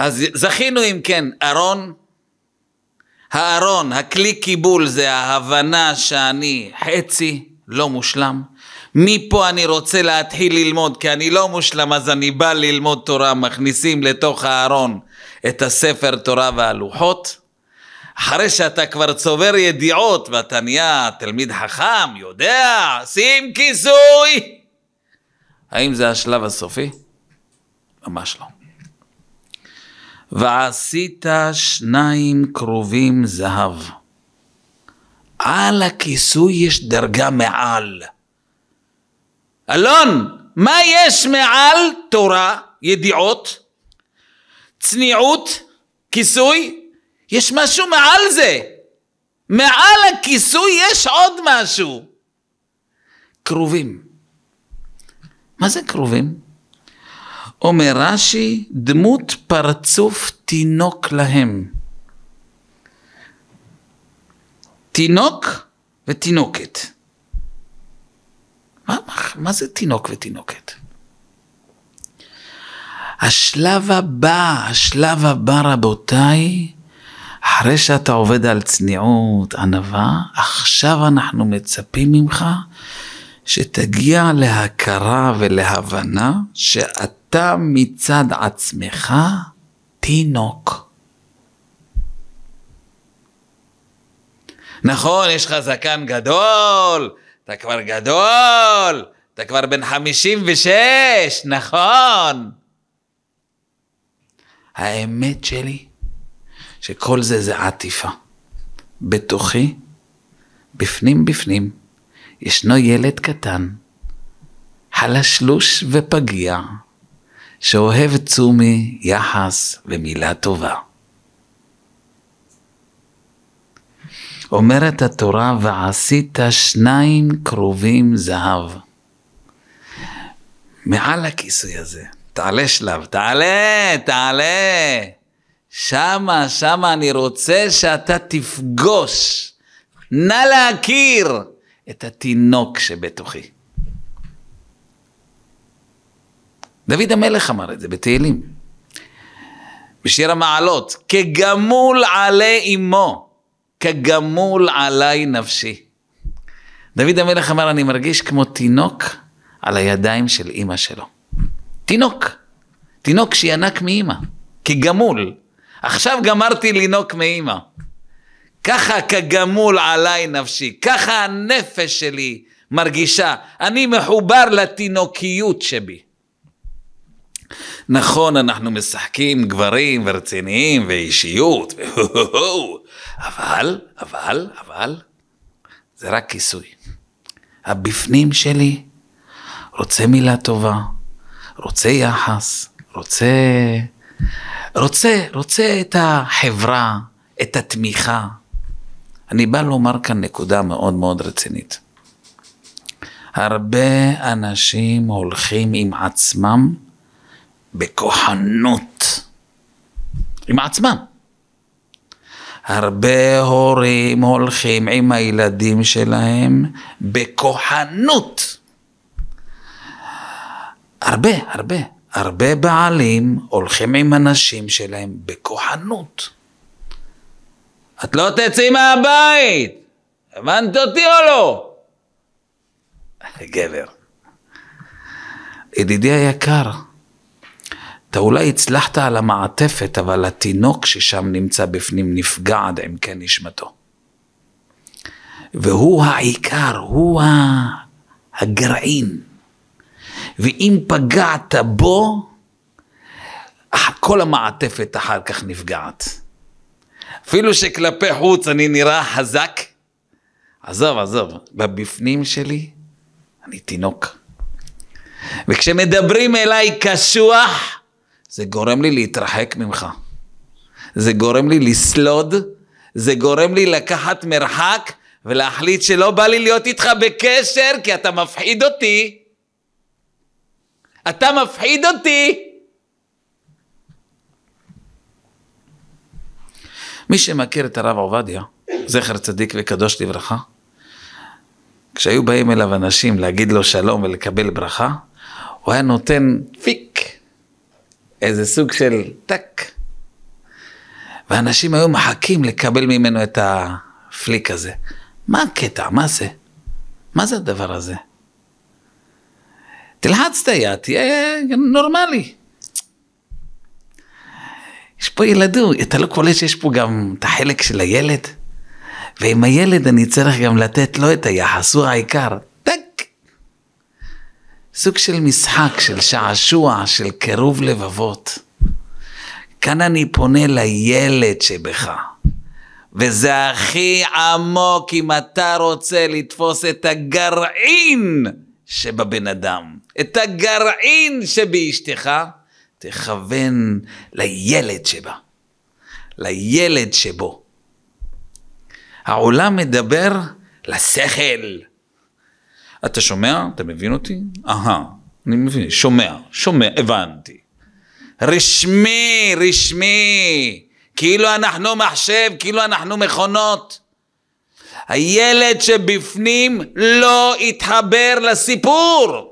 אז זכינו אם כן, ארון, הארון, הכלי קיבול זה ההבנה שאני חצי לא מושלם. מפה אני רוצה להתחיל ללמוד, כי אני לא מושלם, אז אני בא ללמוד תורה. מכניסים לתוך הארון את הספר תורה והלוחות. אחרי שאתה כבר צובר ידיעות ואתה נהיה תלמיד חכם, יודע, שים כיסוי! האם זה השלב הסופי? ממש לא. ועשית שניים קרובים זהב. על הכיסוי יש דרגה מעל. אלון, מה יש מעל תורה, ידיעות, צניעות, כיסוי? יש משהו מעל זה. מעל הכיסוי יש עוד משהו. קרובים. מה זה קרובים? אומר רש"י, דמות פרצוף תינוק להם. תינוק ותינוקת. מה, מה, מה זה תינוק ותינוקת? השלב הבא, השלב הבא רבותיי, אחרי שאתה עובד על צניעות, ענווה, עכשיו אנחנו מצפים ממך שתגיע להכרה ולהבנה שאתה... אתה מצד עצמך תינוק. נכון, יש לך זקן גדול, אתה כבר גדול, אתה כבר בן 56, נכון. האמת שלי, שכל זה זה עטיפה. בתוכי, בפנים בפנים, ישנו ילד קטן, הלשלוש ופגיע, שאוהב צומי יחס ומילה טובה. אומרת התורה, ועשית שניים קרובים זהב. מעל הכיסוי הזה, תעלה שלב, תעלה, תעלה. שמה, שמה אני רוצה שאתה תפגוש, נא להכיר את התינוק שבתוכי. דוד המלך אמר את זה בתהילים. בשיר המעלות, כגמול עלי אמו, כגמול עלי נפשי. דוד המלך אמר, אני מרגיש כמו תינוק על הידיים של אימא שלו. תינוק, תינוק שינק מאימא, כגמול. עכשיו גמרתי לינוק מאימא. ככה כגמול עליי נפשי, ככה הנפש שלי מרגישה, אני מחובר לתינוקיות שבי. נכון, אנחנו משחקים גברים ורציניים ואישיות, אבל, אבל, אבל, זה רק כיסוי. הבפנים שלי רוצה מילה טובה, רוצה יחס, רוצה... רוצה, רוצה את החברה, את התמיכה. אני בא לומר כאן נקודה מאוד מאוד רצינית. הרבה אנשים הולכים עם עצמם בכוחנות עם עצמם. הרבה הורים הולכים עם הילדים שלהם בכוחנות. הרבה, הרבה, הרבה בעלים הולכים עם הנשים שלהם בכוחנות. את לא תצאי מהבית! הבנת אותי או לא? גבר. ידידי היקר, אתה אולי הצלחת על המעטפת, אבל התינוק ששם נמצא בפנים נפגע עד עמקי כן נשמתו. והוא העיקר, הוא הגרעין. ואם פגעת בו, כל המעטפת אחר כך נפגעת. אפילו שכלפי חוץ אני נראה חזק, עזוב, עזוב, בבפנים שלי אני תינוק. וכשמדברים אליי קשוח, זה גורם לי להתרחק ממך. זה גורם לי לסלוד, זה גורם לי לקחת מרחק ולהחליט שלא בא לי להיות איתך בקשר כי אתה מפחיד אותי. אתה מפחיד אותי. מי שמכיר את הרב עובדיה, זכר צדיק וקדוש לברכה, כשהיו באים אליו אנשים להגיד לו שלום ולקבל ברכה, הוא היה נותן פיק איזה סוג של טק. ואנשים היו מחכים לקבל ממנו את הפליק הזה. מה הקטע? מה זה? מה זה הדבר הזה? תלחץ את היד, תהיה נורמלי. יש פה ילדות, אתה לא קולט שיש פה גם את החלק של הילד? ועם הילד אני צריך גם לתת לו את היחס, הוא העיקר. סוג של משחק, של שעשוע, של קירוב לבבות. כאן אני פונה לילד שבך. וזה הכי עמוק אם אתה רוצה לתפוס את הגרעין שבבן אדם, את הגרעין שבאשתך, תכוון לילד שבה, לילד שבו. העולם מדבר לשכל, אתה שומע? אתה מבין אותי? אהה, אני מבין, שומע, שומע, הבנתי. רשמי, רשמי, כאילו אנחנו מחשב, כאילו אנחנו מכונות. הילד שבפנים לא התחבר לסיפור.